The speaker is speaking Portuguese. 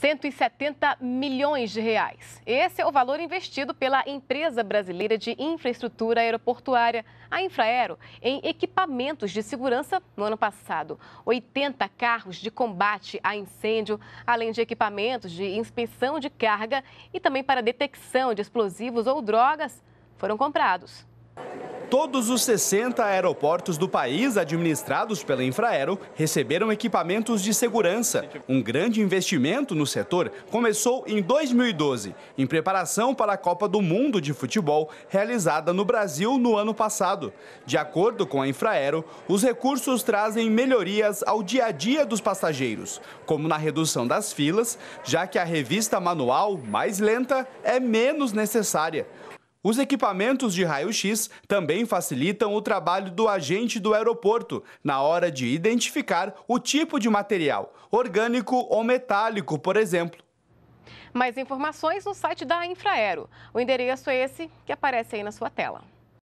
170 milhões de reais. Esse é o valor investido pela empresa brasileira de infraestrutura aeroportuária, a Infraero, em equipamentos de segurança no ano passado. 80 carros de combate a incêndio, além de equipamentos de inspeção de carga e também para detecção de explosivos ou drogas, foram comprados. Todos os 60 aeroportos do país administrados pela Infraero receberam equipamentos de segurança. Um grande investimento no setor começou em 2012, em preparação para a Copa do Mundo de Futebol realizada no Brasil no ano passado. De acordo com a Infraero, os recursos trazem melhorias ao dia a dia dos passageiros, como na redução das filas, já que a revista manual, mais lenta, é menos necessária. Os equipamentos de raio-x também facilitam o trabalho do agente do aeroporto na hora de identificar o tipo de material, orgânico ou metálico, por exemplo. Mais informações no site da Infraero. O endereço é esse que aparece aí na sua tela.